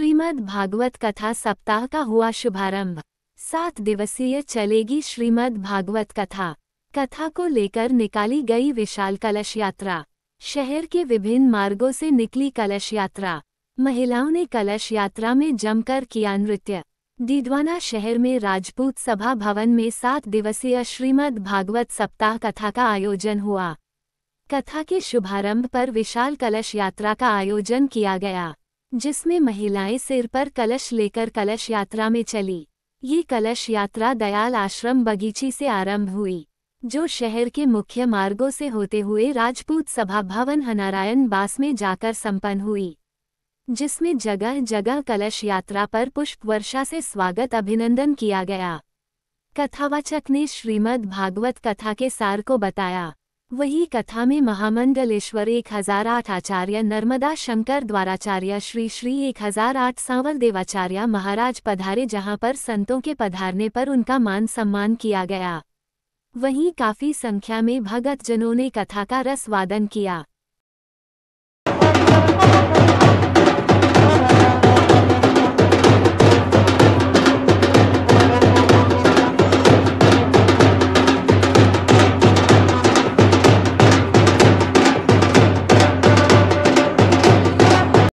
श्रीमद् भागवत कथा सप्ताह का हुआ शुभारंभ सात दिवसीय चलेगी श्रीमद् भागवत कथा कथा को लेकर निकाली गई विशाल कलश यात्रा शहर के विभिन्न मार्गों से निकली कलश यात्रा महिलाओं ने कलश यात्रा में जमकर किया नृत्य डीडवाना शहर में राजपूत सभा भवन में सात दिवसीय श्रीमद् भागवत सप्ताह कथा का आयोजन हुआ कथा के शुभारंभ पर विशाल कलश यात्रा का आयोजन किया गया जिसमें महिलाएं सिर पर कलश लेकर कलश यात्रा में चली ये कलश यात्रा दयाल आश्रम बगीची से आरंभ हुई जो शहर के मुख्य मार्गों से होते हुए राजपूत सभा भवन हनारायण बास में जाकर संपन्न हुई जिसमें जगह जगह कलश यात्रा पर पुष्प वर्षा से स्वागत अभिनंदन किया गया कथावाचक ने श्रीमद् भागवत कथा के सार को बताया वही कथा में महामंडलेश्वर एक हजार आठ आचार्य नर्मदा शंकर द्वाराचार्य श्री श्री एक हजार आठ सांवर देवाचार्य महाराज पधारे जहां पर संतों के पधारने पर उनका मान सम्मान किया गया वहीं काफी संख्या में भगत जनों ने कथा का रसवादन किया